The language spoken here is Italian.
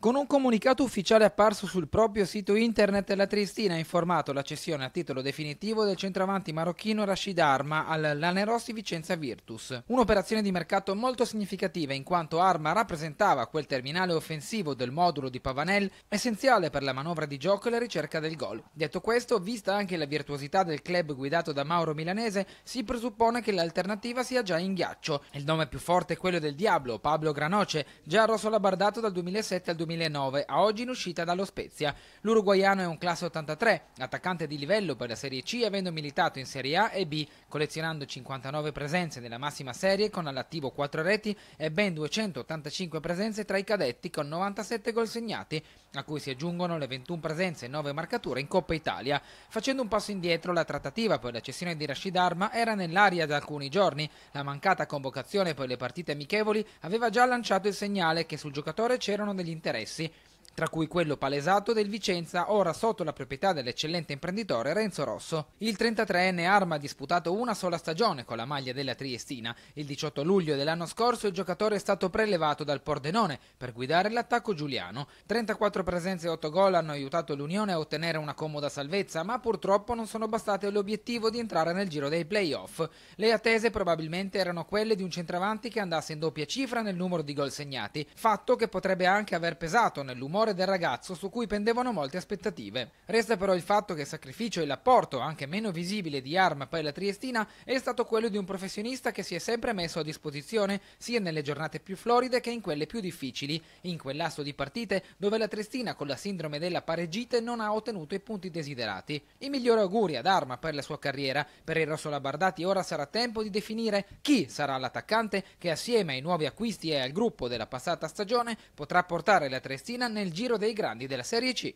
Con un comunicato ufficiale apparso sul proprio sito internet, la Triestina ha informato la cessione a titolo definitivo del centravanti marocchino Rashid Arma al Lanerossi Vicenza Virtus. Un'operazione di mercato molto significativa in quanto Arma rappresentava quel terminale offensivo del modulo di Pavanel essenziale per la manovra di gioco e la ricerca del gol. Detto questo, vista anche la virtuosità del club guidato da Mauro Milanese, si presuppone che l'alternativa sia già in ghiaccio. Il nome più forte è quello del Diablo, Pablo Granoce, già rosso labardato dal 2007 al 2008 2009 a oggi in uscita dallo Spezia. L'uruguaiano è un classe 83, attaccante di livello per la Serie C avendo militato in Serie A e B, collezionando 59 presenze nella massima serie con all'attivo 4 reti e ben 285 presenze tra i cadetti con 97 gol segnati, a cui si aggiungono le 21 presenze e 9 marcature in Coppa Italia. Facendo un passo indietro, la trattativa per la cessione di Rashid Arma era nell'aria da alcuni giorni. La mancata convocazione per le partite amichevoli aveva già lanciato il segnale che sul giocatore c'erano degli interessi sí. tra cui quello palesato del Vicenza, ora sotto la proprietà dell'eccellente imprenditore Renzo Rosso. Il 33enne Arma ha disputato una sola stagione con la maglia della Triestina. Il 18 luglio dell'anno scorso il giocatore è stato prelevato dal Pordenone per guidare l'attacco giuliano. 34 presenze e 8 gol hanno aiutato l'Unione a ottenere una comoda salvezza, ma purtroppo non sono bastate all'obiettivo di entrare nel giro dei playoff. Le attese probabilmente erano quelle di un centravanti che andasse in doppia cifra nel numero di gol segnati, fatto che potrebbe anche aver pesato nell'umore storia del ragazzo su cui pendevano molte aspettative. Resta però il fatto che il sacrificio e l'apporto, anche meno visibile, di Arma per la Triestina è stato quello di un professionista che si è sempre messo a disposizione, sia nelle giornate più floride che in quelle più difficili, in quel lasso di partite dove la Triestina con la sindrome della pareggite non ha ottenuto i punti desiderati. I migliori auguri ad Arma per la sua carriera. Per il Rossolabardati ora sarà tempo di definire chi sarà l'attaccante che assieme ai nuovi acquisti e al gruppo della passata stagione potrà portare la Triestina nel giro dei grandi della Serie C.